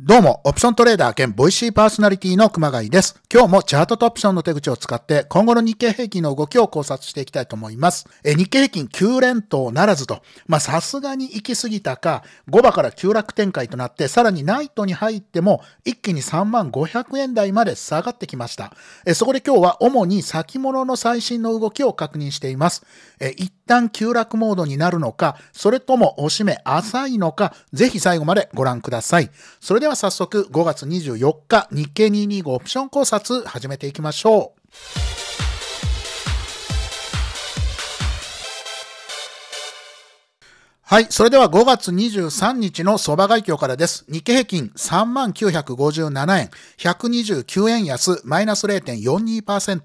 どうも、オプショントレーダー兼ボイシーパーソナリティの熊谷です。今日もチャートとオプションの手口を使って今後の日経平均の動きを考察していきたいと思います。え日経平均9連投ならずと、まさすがに行き過ぎたか、5場から急落展開となって、さらにナイトに入っても一気に3万500円台まで下がってきました。えそこで今日は主に先物の最新の動きを確認しています。え一旦急落モードになるのか、それとも押し目浅いのか、ぜひ最後までご覧ください。それでは早速5月24日日経225オプション考察始めていきましょう。はい。それでは5月23日の相場外況からです。日経平均3957円、129円安、マイナス0.42%。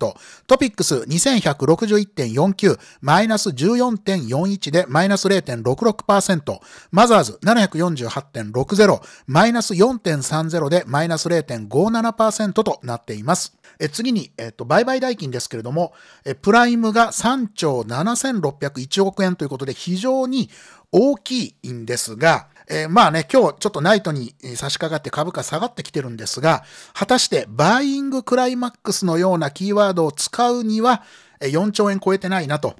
トピックス2161.49、マイナス14.41でマイナス0.66%。マザーズ748.60、マイナス4.30でマイナス0.57%となっています。え次に、えっと、売買代金ですけれども、えプライムが3兆7601億円ということで非常に大きいんですが、えー、まあね、今日ちょっとナイトに差し掛かって株価下がってきてるんですが、果たしてバーイングクライマックスのようなキーワードを使うには、4兆円超えてないなと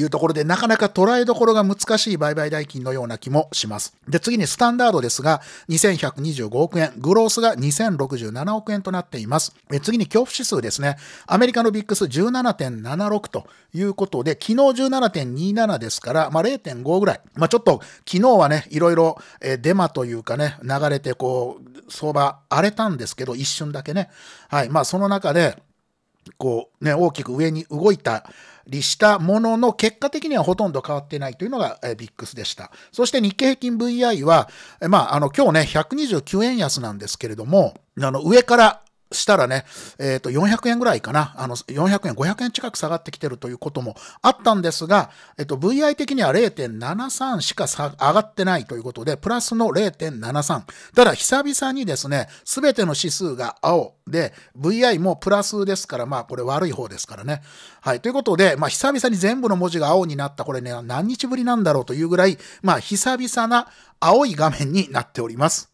いうところで、なかなか捉えどころが難しい売買代金のような気もします。で、次にスタンダードですが、2125億円、グロースが2067億円となっています。え次に恐怖指数ですね。アメリカのビッグス17.76ということで、昨日17.27ですから、まあ、0.5ぐらい。まあ、ちょっと昨日はね、いろいろ、デマというかね、流れてこう、相場荒れたんですけど、一瞬だけね。はい。まあ、その中で、こうね、大きく上に動いたりしたものの結果的にはほとんど変わってないというのがビックスでした。そして日経平均 VI は、まあ、あの今日ね、129円安なんですけれども、あの上からしたらね、えっ、ー、と、400円ぐらいかな。あの、400円、500円近く下がってきてるということもあったんですが、えっ、ー、と、VI 的には0.73しか上がってないということで、プラスの0.73。ただ、久々にですね、すべての指数が青で、VI もプラスですから、まあ、これ悪い方ですからね。はい。ということで、まあ、久々に全部の文字が青になった、これね、何日ぶりなんだろうというぐらい、まあ、久々な青い画面になっております。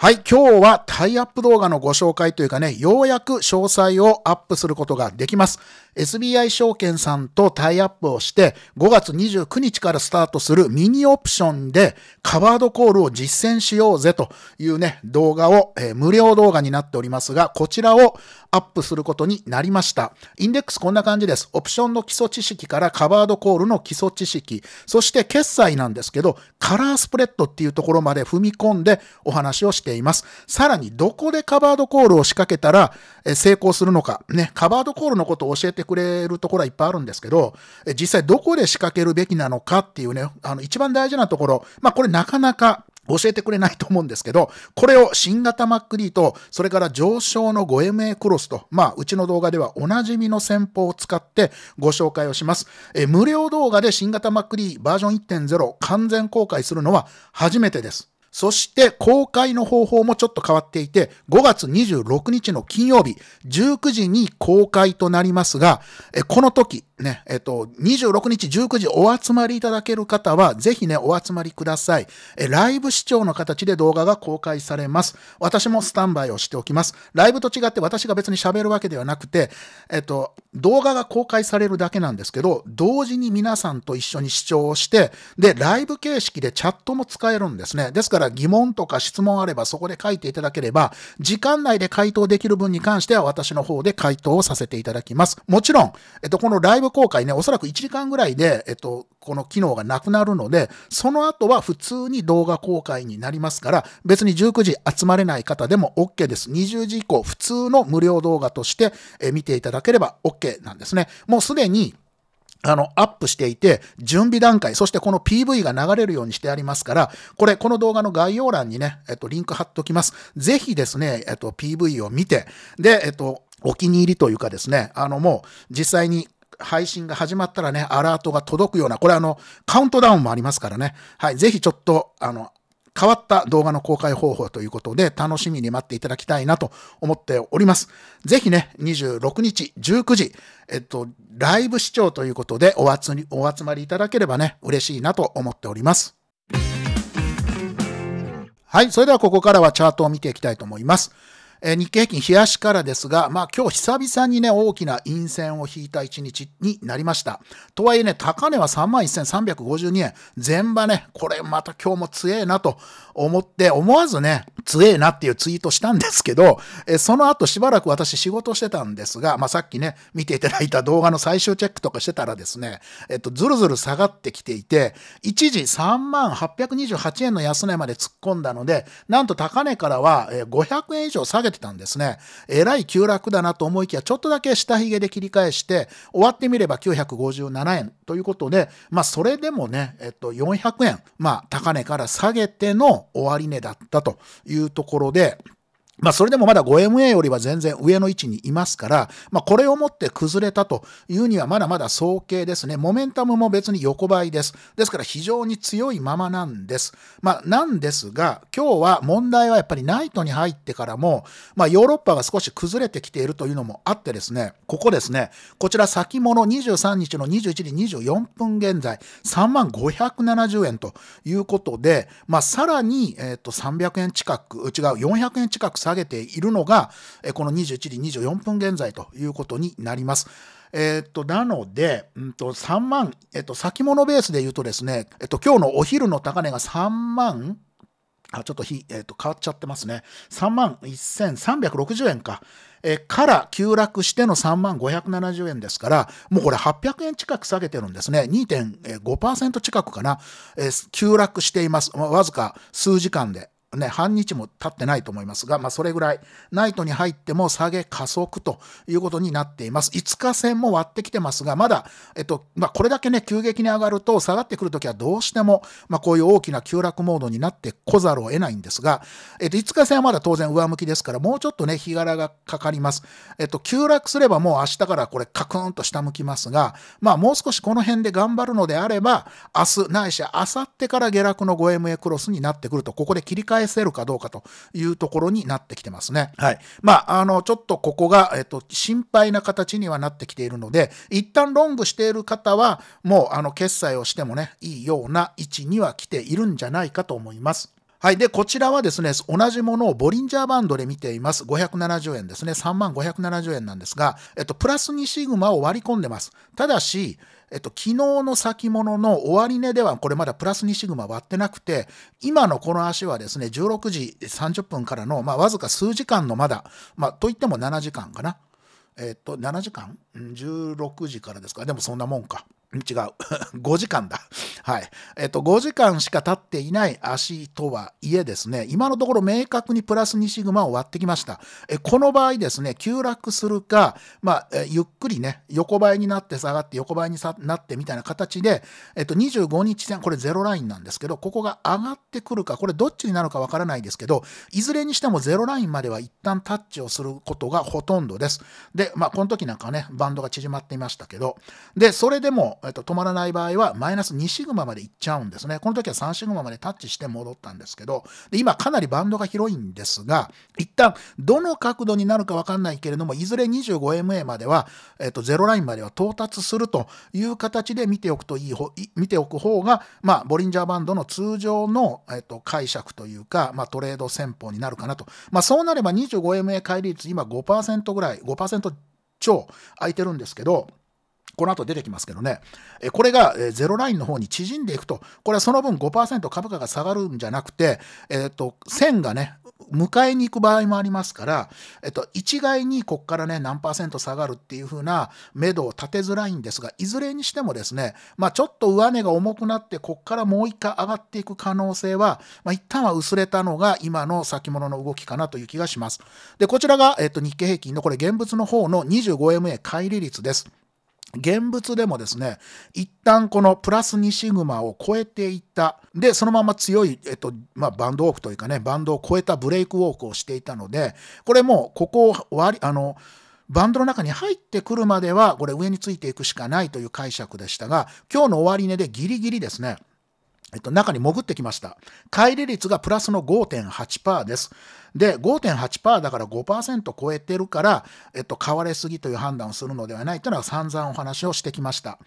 はい、今日はタイアップ動画のご紹介というかね、ようやく詳細をアップすることができます。SBI 証券さんとタイアップをして、5月29日からスタートするミニオプションでカバードコールを実践しようぜというね、動画を、えー、無料動画になっておりますが、こちらをアップすることになりました。インデックスこんな感じです。オプションの基礎知識からカバードコールの基礎知識、そして決済なんですけど、カラースプレッドっていうところまで踏み込んでお話をしています。さらに、どこでカバードコールを仕掛けたら、え成功するのか、ね、カバードコールのことを教えてくれるところはいっぱいあるんですけど、実際どこで仕掛けるべきなのかっていうね、あの一番大事なところ、まあこれなかなか教えてくれないと思うんですけど、これを新型 MacD と、それから上昇の 5MA クロスと、まあ、うちの動画ではおなじみの戦法を使ってご紹介をします。え無料動画で新型 MacD バージョン1.0完全公開するのは初めてです。そして公開の方法もちょっと変わっていて、5月26日の金曜日、19時に公開となりますが、この時、ね、えっと、26日19時お集まりいただける方は、ぜひね、お集まりください。ライブ視聴の形で動画が公開されます。私もスタンバイをしておきます。ライブと違って私が別に喋るわけではなくて、えっと、動画が公開されるだけなんですけど、同時に皆さんと一緒に視聴をして、で、ライブ形式でチャットも使えるんですね。ですからから疑問とか質問あればそこで書いていただければ、時間内で回答できる分に関しては私の方で回答をさせていただきます。もちろん、えっと、このライブ公開ね、おそらく1時間ぐらいで、えっと、この機能がなくなるので、その後は普通に動画公開になりますから、別に19時集まれない方でも OK です。20時以降、普通の無料動画として見ていただければ OK なんですね。もうすでに、あの、アップしていて、準備段階、そしてこの PV が流れるようにしてありますから、これ、この動画の概要欄にね、えっと、リンク貼っときます。ぜひですね、えっと、PV を見て、で、えっと、お気に入りというかですね、あの、もう、実際に配信が始まったらね、アラートが届くような、これあの、カウントダウンもありますからね。はい、ぜひちょっと、あの、変わった動画の公開方法ということで楽しみに待っていただきたいなと思っております。ぜひね、26日19時、えっと、ライブ視聴ということでお集お集まりいただければね、嬉しいなと思っております。はい、それではここからはチャートを見ていきたいと思います。え日経平均冷やしからですが、まあ今日久々にね、大きな陰線を引いた一日になりました。とはいえね、高値は31,352円。全場ね、これまた今日も強えなと思って、思わずね、強えなっていうツイートしたんですけど、えその後しばらく私仕事してたんですが、まあさっきね、見ていただいた動画の最終チェックとかしてたらですね、えっと、ずるずる下がってきていて、一時3828円の安値まで突っ込んだので、なんと高値からは500円以上下げげてたんですね。えらい急落だなと思いきや、ちょっとだけ下髭で切り返して、終わってみれば957円ということで、まあ、それでもね、えっと、400円、まあ、高値から下げての終値だったというところで、まあそれでもまだ 5MA よりは全然上の位置にいますから、まあこれをもって崩れたというにはまだまだ早計ですね。モメンタムも別に横ばいです。ですから非常に強いままなんです。まあなんですが、今日は問題はやっぱりナイトに入ってからも、まあヨーロッパが少し崩れてきているというのもあってですね、ここですね、こちら先物23日の21時24分現在、3万570円ということで、まあさらに、えっと300円近く、違う400円近く下げているのが、この21時24分現在ということになります。えっと、なので、うんと、3万、えっと、先物ベースで言うとですね、えっと、今日のお昼の高値が3万、あ、ちょっと日、えっと、変わっちゃってますね。3万1360円か。えから急落しての3万570円ですから、もうこれ800円近く下げてるんですね。2.5%近くかな、え急落しています。わずか数時間で。ね、半日も経ってないと思いますが、まあ、それぐらい、ナイトに入っても下げ加速ということになっています。5日線も割ってきてますが、まだ、えっと、まあ、これだけね、急激に上がると、下がってくるときはどうしても、まあ、こういう大きな急落モードになってこざるを得ないんですが、えっと、5日線はまだ当然上向きですから、もうちょっとね、日柄がかかります。えっと、急落すればもう明日からこれ、カクンと下向きますが、まあ、もう少しこの辺で頑張るのであれば、明日、ないし、明後日から下落の 5MA クロスになってくると、ここで切り替え返せるかどうかというところになってきてますね。はい。まあ、あの、ちょっとここが、えっと、心配な形にはなってきているので、一旦ロングしている方は、もう、あの、決済をしてもね、いいような位置には来ているんじゃないかと思います。はい。で、こちらはですね、同じものをボリンジャーバンドで見ています。570円ですね。3570円なんですが、えっと、プラス2シグマを割り込んでます。ただし、えっと、昨日の先物の終値ではこれまだプラス2シグマ割ってなくて、今のこの足はですね、16時30分からの、まあ、わずか数時間のまだ、まあ、といっても7時間かな。えっと、7時間 ?16 時からですか。でもそんなもんか。違う。5時間だ。はい。えっと、5時間しか経っていない足とはいえですね、今のところ明確にプラス2シグマを割ってきました。えこの場合ですね、急落するか、まあ、ゆっくりね、横ばいになって下がって、横ばいになってみたいな形で、えっと、25日線、これゼロラインなんですけど、ここが上がってくるか、これどっちになるかわからないですけど、いずれにしてもゼロラインまでは一旦タッチをすることがほとんどです。で、まあ、この時なんかね、バンドが縮まっていましたけど、で、それでも、えっと、止まらない場合は、マイナス2シグママまで行っちゃうんですね。この時は3シグマまでタッチして戻ったんですけど、で今かなりバンドが広いんですが、一旦どの角度になるかわかんないけれども、いずれ 25MA までは、えっと、0ラインまでは到達するという形で見ておくといい、見ておく方が、まあ、ボリンジャーバンドの通常の、えっと、解釈というか、まあ、トレード戦法になるかなと。まあ、そうなれば 25MA 乖離率今5%ぐらい、5%超空いてるんですけど、この後出てきますけどね、これが、ゼロラインの方に縮んでいくと、これはその分5%株価が下がるんじゃなくて、えっ、と、線がね、迎えに行く場合もありますから、えっと、一概にここからね、何パーセント下がるっていう風な目処を立てづらいんですが、いずれにしてもですね、まあ、ちょっと上値が重くなって、ここからもう一回上がっていく可能性は、まあ、一旦は薄れたのが今の先物の動きかなという気がします。で、こちらが、えっと、日経平均のこれ現物の方の 25MA 乖離率です。現物でもですね、一旦このプラス2シグマを超えていった。で、そのまま強い、えっと、まあ、バンドウォークというかね、バンドを超えたブレイクウォークをしていたので、これもここを割り、あの、バンドの中に入ってくるまでは、これ上についていくしかないという解釈でしたが、今日の終値でギリギリですね、っと、中に潜ってきました。乖離率がプラスの5.8%です。で、5.8%だから5%超えてるから、えっと、買われすぎという判断をするのではないというのは散々お話をしてきました。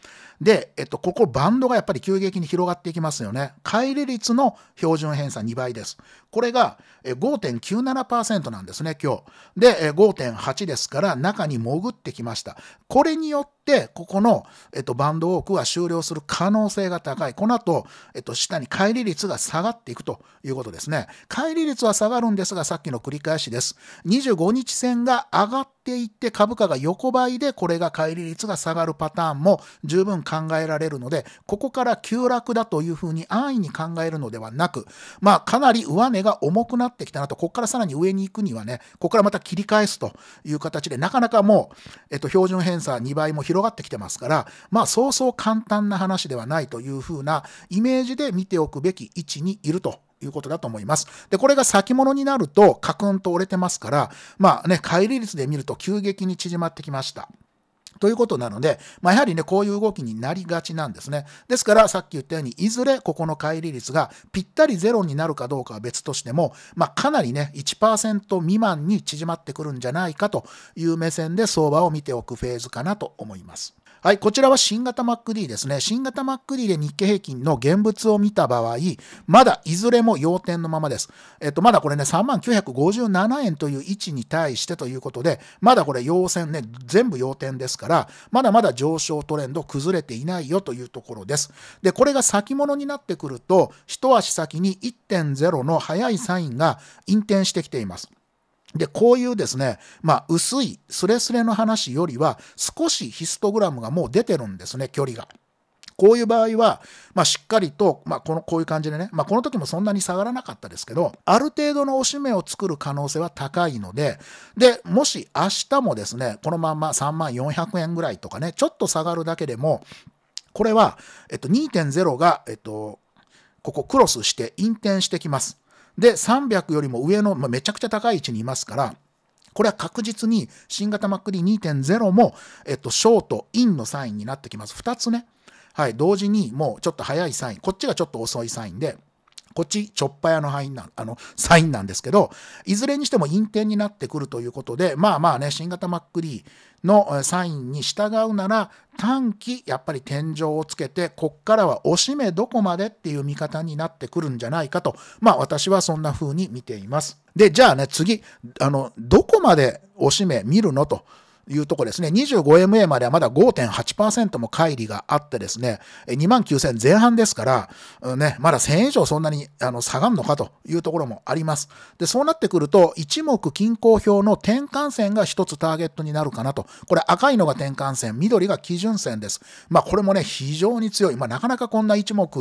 で、えっと、ここバンドがやっぱり急激に広がっていきますよね。乖離率の標準偏差2倍です。これが5.97%なんですね、今日。で、5.8ですから中に潜ってきました。これによって、ここの、えっと、バンドウォークは終了する可能性が高い。この後、えっとと下に乖離率が下がっていくということですね。乖離率は下がるんですが、さっきの繰り返しです。25日線が上がってっていって株価が横ばいでこれが乖離率が下がるパターンも十分考えられるので、ここから急落だというふうに安易に考えるのではなく、まあかなり上値が重くなってきたなと、ここからさらに上に行くにはね、ここからまた切り返すという形で、なかなかもう、えっと、標準偏差2倍も広がってきてますから、まあそうそう簡単な話ではないというふうなイメージで見ておくべき位置にいるということだと思います。で、これが先物になると、カクンと折れてますから、まあね、乖離率で見ると急激に縮まってきました。ということなので、まあ、やはりね、こういう動きになりがちなんですね。ですから、さっき言ったように、いずれここの乖離率がぴったりゼロになるかどうかは別としても、まあ、かなりね、1%未満に縮まってくるんじゃないかという目線で相場を見ておくフェーズかなと思います。はい、こちらは新型 MacD ですね。新型 MacD で日経平均の現物を見た場合、まだいずれも要点のままです。えっと、まだこれね、3957円という位置に対してということで、まだこれ要線ね、全部要点ですから、まだまだ上昇トレンド崩れていないよというところです。で、これが先物になってくると、一足先に1.0の早いサインが引転してきています。で、こういうですね、まあ、薄い、スレスレの話よりは、少しヒストグラムがもう出てるんですね、距離が。こういう場合は、まあ、しっかりと、まあ、この、こういう感じでね、まあ、この時もそんなに下がらなかったですけど、ある程度のおしめを作る可能性は高いので、で、もし明日もですね、このまま3万400円ぐらいとかね、ちょっと下がるだけでも、これは、えっと、2.0が、えっと、ここクロスして、引転してきます。で300よりも上の、まあ、めちゃくちゃ高い位置にいますからこれは確実に新型 MacD2.0 も、えっと、ショート、インのサインになってきます。2つね。はい、同時にもうちょっと早いサイン、こっちがちょっと遅いサインで、こっち、チョッパ屋の範囲な、あの、サインなんですけど、いずれにしても陰転になってくるということで、まあまあね、新型 MacD のサインに従うなら、短期、やっぱり天井をつけて、こっからはおしめどこまでっていう見方になってくるんじゃないかと、まあ私はそんな風に見ています。で、じゃあね、次、あの、どこまでおしめ見るのと。いうとこですね、25MA まではまだ5.8%も乖離があってですね、29,000前半ですから、ね、まだ1000円以上そんなにあの下がるのかというところもあります。で、そうなってくると、一目均衡表の転換線が一つターゲットになるかなと。これ赤いのが転換線、緑が基準線です。まあ、これもね、非常に強い。まあ、なかなかこんな一目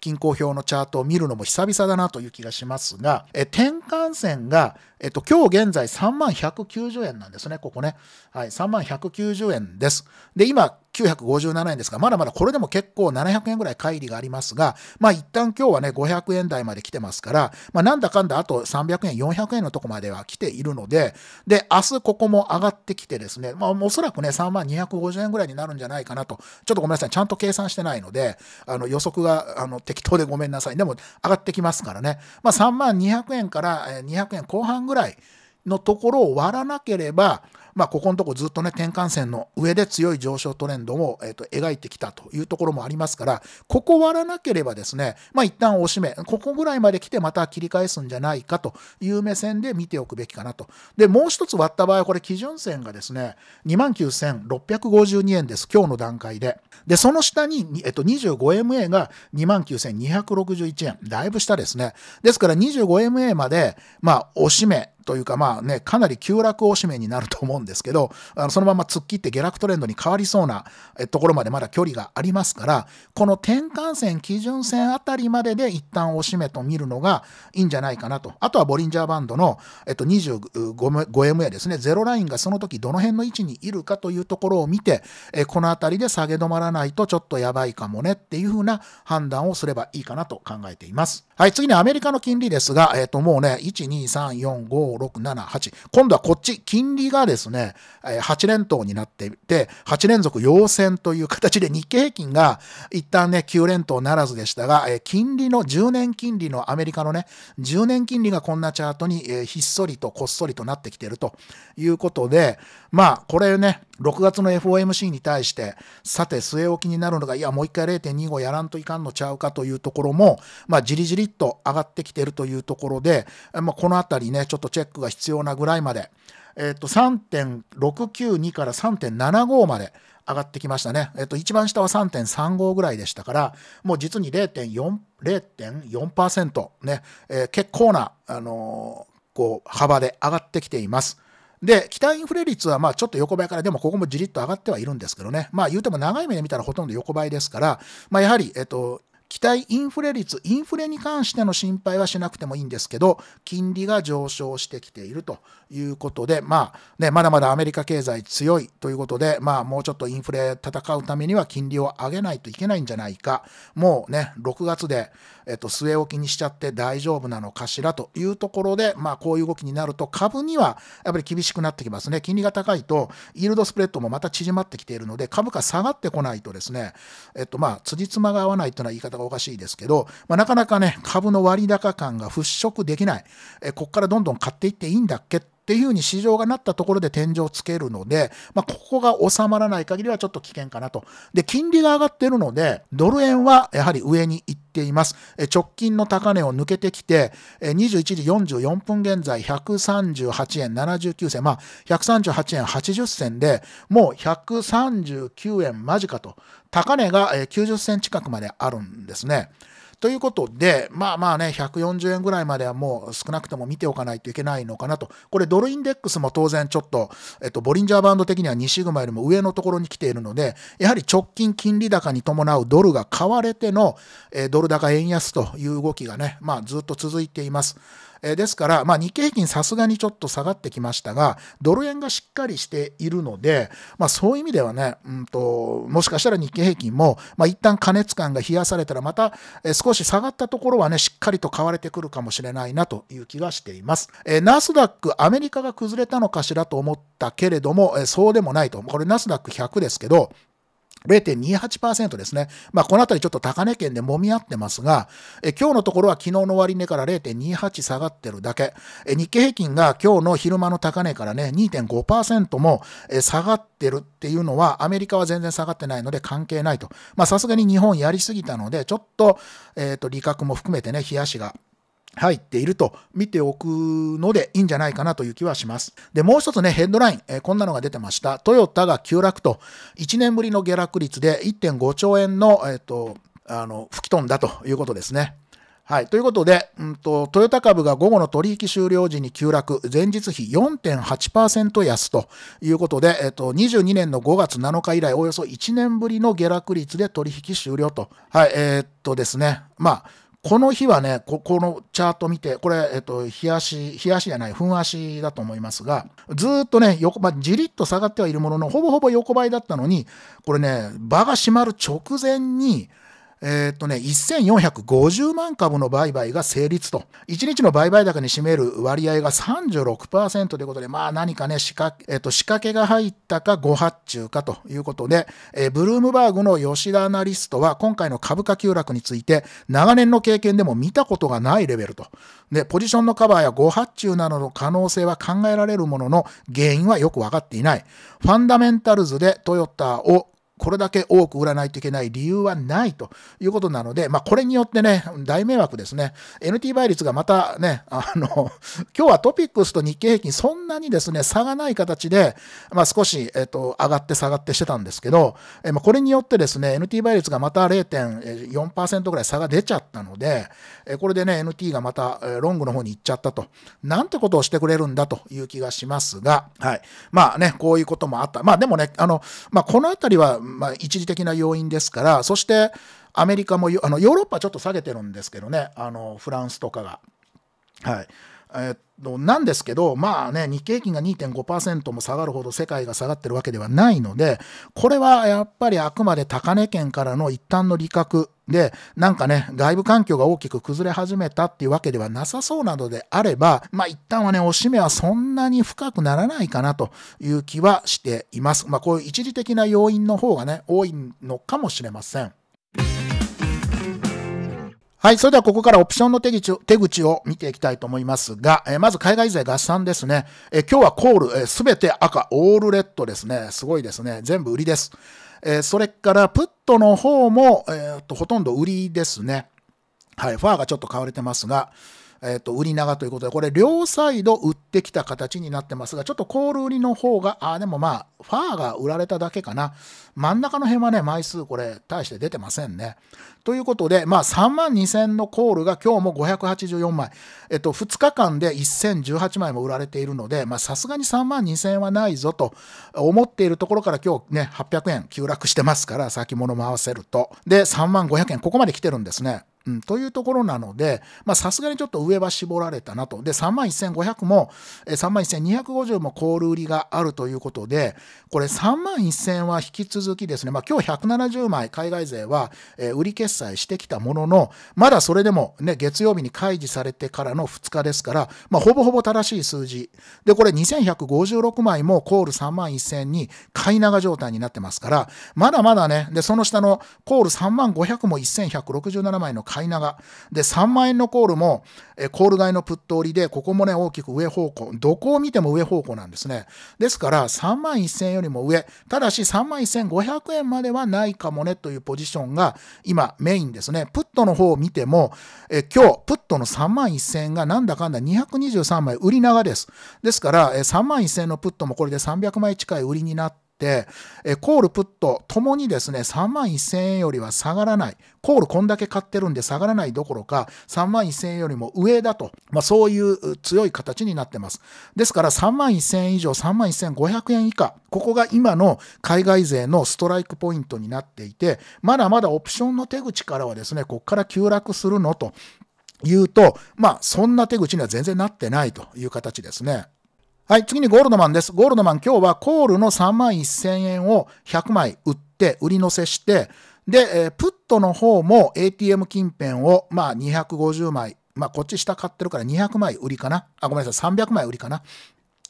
均衡表のチャートを見るのも久々だなという気がしますが、え転換線がえっと、今日現在3万190円なんですね、ここね。はい、3万190円です。で、今、957円ですが、まだまだこれでも結構700円ぐらい乖離がありますが、まあ一旦今日はね、500円台まで来てますから、まあなんだかんだあと300円、400円のとこまでは来ているので、で、明日ここも上がってきてですね、まあおそらくね、3万250円ぐらいになるんじゃないかなと、ちょっとごめんなさい、ちゃんと計算してないので、あの予測があの適当でごめんなさい。でも上がってきますからね、まあ3万200円から200円後半ぐらい、のところを割らなければ、まあ、ここのとこずっとね、転換線の上で強い上昇トレンドを、えー、と描いてきたというところもありますから、ここ割らなければですね、まあ、一旦押し目、ここぐらいまで来てまた切り返すんじゃないかという目線で見ておくべきかなと。で、もう一つ割った場合は、これ基準線がですね、29,652円です。今日の段階で。で、その下に、えっと、25MA が29,261円。だいぶ下ですね。ですから 25MA まで、まあ、し目、というかまあね、かなり急落おしめになると思うんですけど、あのそのまま突っ切って下落トレンドに変わりそうなところまでまだ距離がありますから、この転換線、基準線あたりまでで一旦おしめと見るのがいいんじゃないかなと。あとはボリンジャーバンドの、えっと、25M やですね、ゼロラインがその時どの辺の位置にいるかというところを見て、えこの辺りで下げ止まらないとちょっとやばいかもねっていうふうな判断をすればいいかなと考えています。はい、次にアメリカの金利ですが、えっと、もうね、1、2、3、4、5、6 7 8今度はこっち金利がですね8連投になっていて8連続陽線という形で日経平均が一旦ね9連投ならずでしたが金利の10年金利のアメリカのね10年金利がこんなチャートにひっそりとこっそりとなってきているということでまあこれね6月の FOMC に対して、さて据え置きになるのが、いや、もう一回0.25やらんといかんのちゃうかというところも、まあ、じりじりっと上がってきてるというところで、まあ、このあたりね、ちょっとチェックが必要なぐらいまで、えっ、ー、と、3.692から3.75まで上がってきましたね。えっ、ー、と、一番下は3.35ぐらいでしたから、もう実に0.4、0.4%ね、えー、結構な、あのー、こう、幅で上がってきています。で、期待インフレ率はまあちょっと横ばいから、でもここもじりっと上がってはいるんですけどね、まあ言うても長い目で見たらほとんど横ばいですから、まあやはり、えっと、期待インフレ率、インフレに関しての心配はしなくてもいいんですけど、金利が上昇してきているということで、まあね、まだまだアメリカ経済強いということで、まあ、もうちょっとインフレ戦うためには金利を上げないといけないんじゃないか、もうね、6月で、えっと、据え置きにしちゃって大丈夫なのかしらというところで、まあ、こういう動きになると、株にはやっぱり厳しくなってきますね。金利が高いと、イールドスプレッドもまた縮まってきているので、株価下がってこないとですね、えっと、まあ、辻褄が合わないというのは言い方がおかしいですけど、まあ、なかなかね、株の割高感が払拭できない。え、こっからどんどん買っていっていいんだっけっていうふうに市場がなったところで天井をつけるので、まあ、ここが収まらない限りはちょっと危険かなと。で、金利が上がってるので、ドル円はやはり上に行っています。直近の高値を抜けてきて、21時44分現在、138円79銭、まあ、138円80銭で、もう139円間近と、高値が90銭近くまであるんですね。ということで、まあまあね、140円ぐらいまではもう少なくとも見ておかないといけないのかなと。これドルインデックスも当然ちょっと、えっと、ボリンジャーバンド的には2シグマよりも上のところに来ているので、やはり直近金利高に伴うドルが買われての、えー、ドル高円安という動きがね、まあずっと続いています。えー、ですから、まあ、日経平均さすがにちょっと下がってきましたが、ドル円がしっかりしているので、まあ、そういう意味ではね、うんと、もしかしたら日経平均も、まあ、一旦過熱感が冷やされたら、また、えー、少し下がったところはね、しっかりと買われてくるかもしれないなという気がしています。えー、ナスダック、アメリカが崩れたのかしらと思ったけれども、えそうでもないと。これナスダック100ですけど、0.28%ですね。まあ、このあたりちょっと高値圏で揉み合ってますが、え今日のところは昨日の終値から0.28下がってるだけ。え日経平均が今日の昼間の高値からね、2.5%もえ下がってるっていうのは、アメリカは全然下がってないので関係ないと。まあ、さすがに日本やりすぎたので、ちょっと、えっ、ー、と、利確も含めてね、冷やしが入っていると見ておくのでいいんじゃないかなという気はします。で、もう一つね、ヘッドライン、えー、こんなのが出てました。トヨタが急落と、1年ぶりの下落率で1.5兆円の、えっ、ー、と、あの、吹き飛んだということですね。はい。ということで、うんと、トヨタ株が午後の取引終了時に急落、前日比4.8%安ということで、えっと、22年の5月7日以来、およそ1年ぶりの下落率で取引終了と。はい。えー、っとですね。まあ、この日はね、ここのチャート見て、これ、えっと、日足、日足じゃない、わ足だと思いますが、ずっとね、横ば、じりっと下がってはいるものの、ほぼほぼ横ばいだったのに、これね、場が閉まる直前に、えー、っとね、1450万株の売買が成立と、1日の売買高に占める割合が36%ということで、まあ何かね、仕掛,、えー、と仕掛けが入ったか誤発注かということで、えー、ブルームバーグの吉田アナリストは今回の株価急落について、長年の経験でも見たことがないレベルと。で、ポジションのカバーや誤発注などの可能性は考えられるものの、原因はよくわかっていない。ファンダメンタルズでトヨタをこれだけ多く売らないといけない理由はないということなので、まあ、これによってね、大迷惑ですね。NT 倍率がまたね、あの、今日はトピックスと日経平均そんなにですね、差がない形で、まあ、少し、えっと、上がって下がってしてたんですけど、えまあ、これによってですね、NT 倍率がまた0.4%ぐらい差が出ちゃったので、えこれでね、NT がまたロングの方に行っちゃったと、なんてことをしてくれるんだという気がしますが、はい。まあね、こういうこともあった。まあでもね、あの、まあこのあたりは、まあ、一時的な要因ですから、そしてアメリカもあのヨーロッパちょっと下げてるんですけどね、あのフランスとかが。はいえっと、なんですけど、まあね、日経平均が2.5%も下がるほど世界が下がってるわけではないので、これはやっぱりあくまで高値圏からの一旦の利確で、なんかね、外部環境が大きく崩れ始めたっていうわけではなさそうなのであれば、まあ一旦はね、おしめはそんなに深くならないかなという気はしています。まあこういう一時的な要因の方がね、多いのかもしれません。はい。それではここからオプションの手口手口を見ていきたいと思いますが、えまず海外勢合算ですね。え今日はコール、す、え、べ、て赤、オールレッドですね。すごいですね。全部売りです。えー、それからプットの方も、えー、とほとんど売りですね。はい、ファーがちょっと買われてますが、えー、と売り長ということで、これ両サイド売ってきた形になってますが、ちょっとコール売りの方が、あ、でもまあ、ファーが売られただけかな。真ん中の辺はね、枚数これ、大して出てませんね。ということで、まあ、3万2000のコールが今日も584枚。えっと、2日間で1018枚も売られているので、まあ、さすがに3万2000はないぞと思っているところから今日ね、800円急落してますから、先物も合わせると。で、3万500円、ここまで来てるんですね。うん、というところなので、まあ、さすがにちょっと上は絞られたなと。で、31,500も、3万1250もコール売りがあるということで、これ3万1000は引き続続きですね、まあ、今日170枚海外税は、え売り決済してきたものの、まだそれでも、ね、月曜日に開示されてからの2日ですから、まあ、ほぼほぼ正しい数字。で、これ2156枚もコール3万1000に買い長状態になってますから、まだまだね、で、その下のコール3万500も1167枚の買い長。で、3万円のコールも、えコール買いのプット売りで、ここもね、大きく上方向。どこを見ても上方向なんですね。ですから、3万1000よりも上。ただし、3万1500 500円まではないかもねというポジションが今メインですね。プットの方を見ても、え今日プットの3万1000円がなんだかんだ223枚売り長です。ですから、え3万1000円のプットもこれで300枚近い売りになって、えコール、プットともにですね、3万1000円よりは下がらない。コールこんだけ買ってるんで下がらないどころか、3万1000円よりも上だと、まあ、そういう強い形になってます。ですから3万1000円以上、3万1500円以下、ここが今の海外勢のストライクポイントになっていて、まだまだオプションの手口からはですね、ここから急落するのと言うと、まあ、そんな手口には全然なってないという形ですね。はい、次にゴールドマンです。ゴールドマン、今日はコールの3万1000円を100枚売って、売り乗せして、で、えー、プットの方も ATM 近辺を、まあ、250枚、まあ、こっち下買ってるから200枚売りかな。あ、ごめんなさい、300枚売りかな。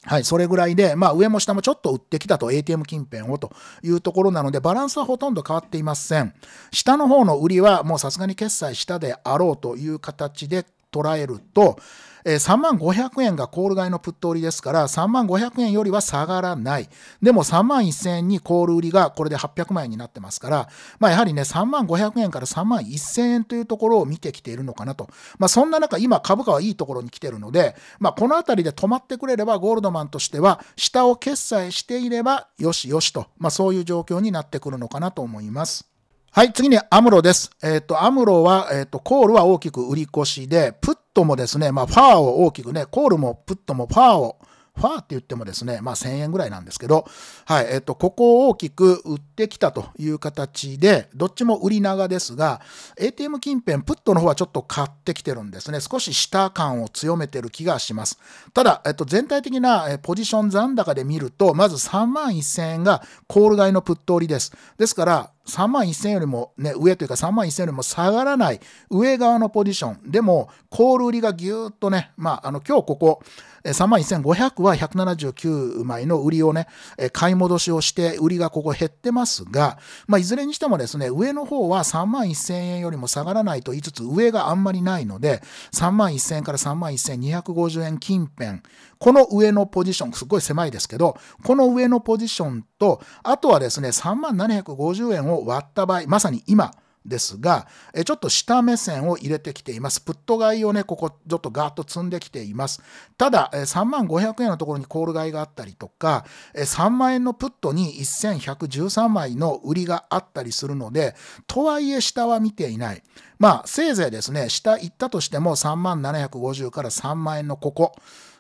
はい、それぐらいで、まあ、上も下もちょっと売ってきたと、ATM 近辺をというところなので、バランスはほとんど変わっていません。下の方の売りは、もうさすがに決済したであろうという形で、捉えると、えー、3万500円がコール買いのプット売りですから、3万500円よりは下がらない。でも3万1000円にコール売りがこれで800万円になってますから、まあやはりね、3万500円から3万1000円というところを見てきているのかなと。まあそんな中、今株価はいいところに来てるので、まあこのあたりで止まってくれれば、ゴールドマンとしては、下を決済していれば、よしよしと、まあそういう状況になってくるのかなと思います。はい、次にアムロです。えっ、ー、と、アムロは、えっ、ー、と、コールは大きく売り越しで、プットもですね、まあ、ファーを大きくね、コールもプットもファーを、ファーって言ってもですね、まあ、1000円ぐらいなんですけど、はい、えっ、ー、と、ここを大きく売ってきたという形で、どっちも売り長ですが、ATM 近辺、プットの方はちょっと買ってきてるんですね。少し下感を強めてる気がします。ただ、えっ、ー、と、全体的なポジション残高で見ると、まず3万1000円がコール買いのプット売りです。ですから、3万1000よりも、ね、上というか3万1000よりも下がらない上側のポジション。でも、コール売りがぎゅーっとね、まあ、あの、今日ここ、3万1500は179枚の売りをね、買い戻しをして、売りがここ減ってますが、まあ、いずれにしてもですね、上の方は3万1000円よりも下がらないと言いつつ、上があんまりないので、3万1000円から3万1250円近辺この上のポジション、すごい狭いですけど、この上のポジションと、あとはですね、3750円を割った場合、まさに今、ですが、ちょっと下目線を入れてきています。プット買いをね、ここちょっとガーッと積んできています。ただ、3万500円のところにコール買いがあったりとか、3万円のプットに1113枚の売りがあったりするので、とはいえ下は見ていない。まあ、せいぜいですね、下行ったとしても3万750から3万円のここ。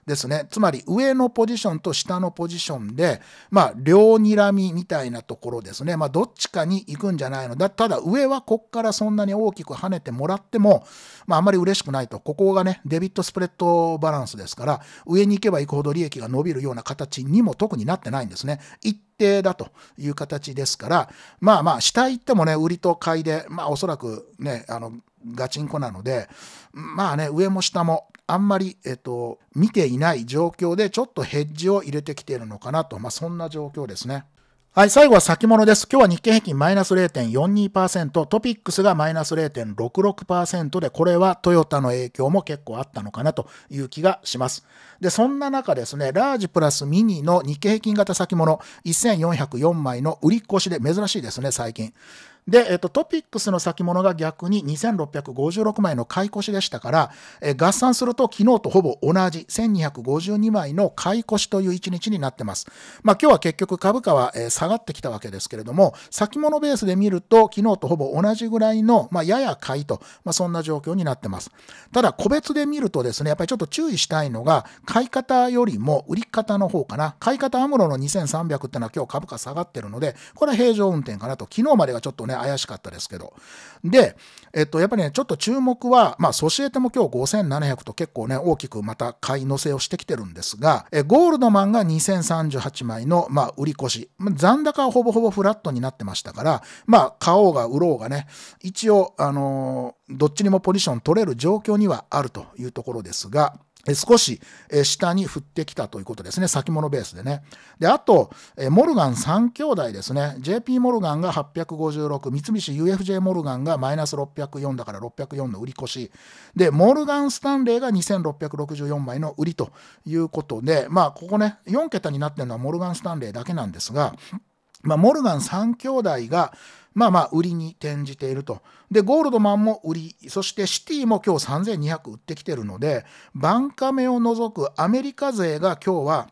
ですね。つまり上のポジションと下のポジションで、まあ、両睨みみたいなところですね。まあ、どっちかに行くんじゃないのだ。ただ上はこっからそんなに大きく跳ねてもらっても、まあ、あまり嬉しくないと。ここがね、デビットスプレッドバランスですから、上に行けば行くほど利益が伸びるような形にも特になってないんですね。一定だという形ですから、まあまあ、下行ってもね、売りと買いで、まあおそらくね、あの、ガチンコなので、まあね、上も下もあんまり、えっと、見ていない状況でちょっとヘッジを入れてきているのかなと、まあ、そんな状況ですね。はい、最後は先物です。今日は日経平均マイナス0.42%、トピックスがマイナス0.66%で、これはトヨタの影響も結構あったのかなという気がします。で、そんな中ですね、ラージプラスミニの日経平均型先物、1404枚の売り越しで珍しいですね、最近。で、えっと、トピックスの先物が逆に2656枚の買い越しでしたから、え合算すると昨日とほぼ同じ1252枚の買い越しという一日になってます。まあ今日は結局株価は、え下がってきたわけですけれども、先物ベースで見ると昨日とほぼ同じぐらいの、まあ、やや買いと、まあ、そんな状況になってます。ただ個別で見るとですね、やっぱりちょっと注意したいのが、買い方よりも売り方の方かな。買い方アムロの2300ってのは今日株価下がってるので、これは平常運転かなと。昨日までがちょっとね、怪しかったですけど。で、えっと、やっぱりね、ちょっと注目は、まあ、ソシエテも今日5700と結構ね、大きくまた買い乗せをしてきてるんですが、えゴールドマンが2038枚の、まあ、売り越し。残高はほぼほぼフラットになってましたから、まあ、買おうが売ろうがね、一応、あのー、どっちにもポジション取れる状況にはあるというところですが、少し下に振ってきたということですね。先物ベースでね。で、あと、モルガン3兄弟ですね。JP モルガンが856、三菱 UFJ モルガンがマイナス604だから604の売り越し。で、モルガン・スタンレーが2664枚の売りということで、まあ、ここね、4桁になってるのはモルガン・スタンレーだけなんですが、まあ、モルガン3兄弟が、まあまあ売りに転じていると。で、ゴールドマンも売り、そしてシティも今日3200売ってきてるので、バンカメを除くアメリカ勢が今日は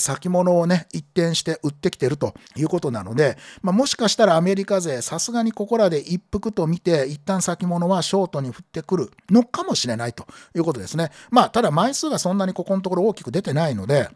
先物をね、一転して売ってきてるということなので、まあ、もしかしたらアメリカ勢、さすがにここらで一服と見て、一旦先物はショートに振ってくるのかもしれないということですね。まあ、ただ枚数がそんなにここのところ大きく出てないので、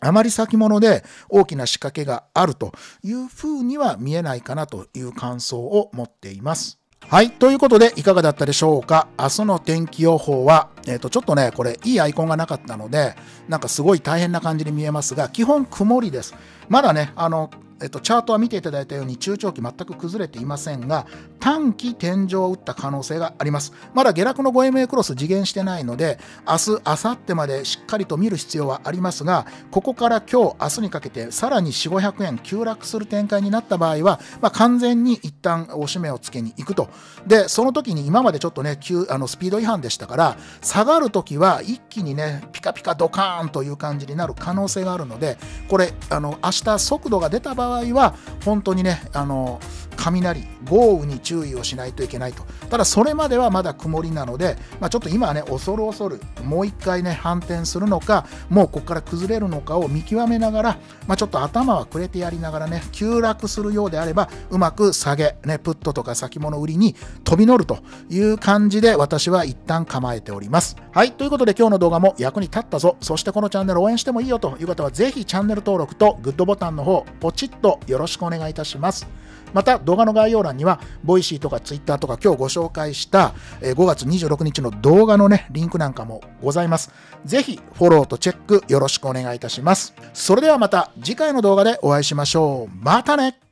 あまり先物で大きな仕掛けがあるというふうには見えないかなという感想を持っています。はい。ということで、いかがだったでしょうか明日の天気予報は、えっ、ー、と、ちょっとね、これ、いいアイコンがなかったので、なんかすごい大変な感じに見えますが、基本曇りです。まだね、あの、えっ、ー、と、チャートは見ていただいたように、中長期全く崩れていませんが、短期天井を打った可能性があります。まだ下落の 5MA クロス次元してないので、明日、明後日までしっかりと見る必要はありますが、ここから今日、明日にかけてさらに4、500円急落する展開になった場合は、まあ、完全に一旦押しめをつけに行くと。で、その時に今までちょっとね、急あのスピード違反でしたから、下がる時は一気にね、ピカピカドカーンという感じになる可能性があるので、これ、あの、明日速度が出た場合は、本当にね、あの、雷、豪雨に注意をしないといけないと、ただそれまではまだ曇りなので、まあ、ちょっと今はね、恐る恐る、もう一回ね、反転するのか、もうここから崩れるのかを見極めながら、まあ、ちょっと頭はくれてやりながらね、急落するようであれば、うまく下げ、ね、プットとか先物売りに飛び乗るという感じで、私は一旦構えております。はい、ということで今日の動画も役に立ったぞ、そしてこのチャンネル応援してもいいよという方は、ぜひチャンネル登録とグッドボタンの方、ポチッとよろしくお願いいたします。また動画の概要欄には、ボイシーとか Twitter とか今日ご紹介した5月26日の動画のね、リンクなんかもございます。ぜひフォローとチェックよろしくお願いいたします。それではまた次回の動画でお会いしましょう。またね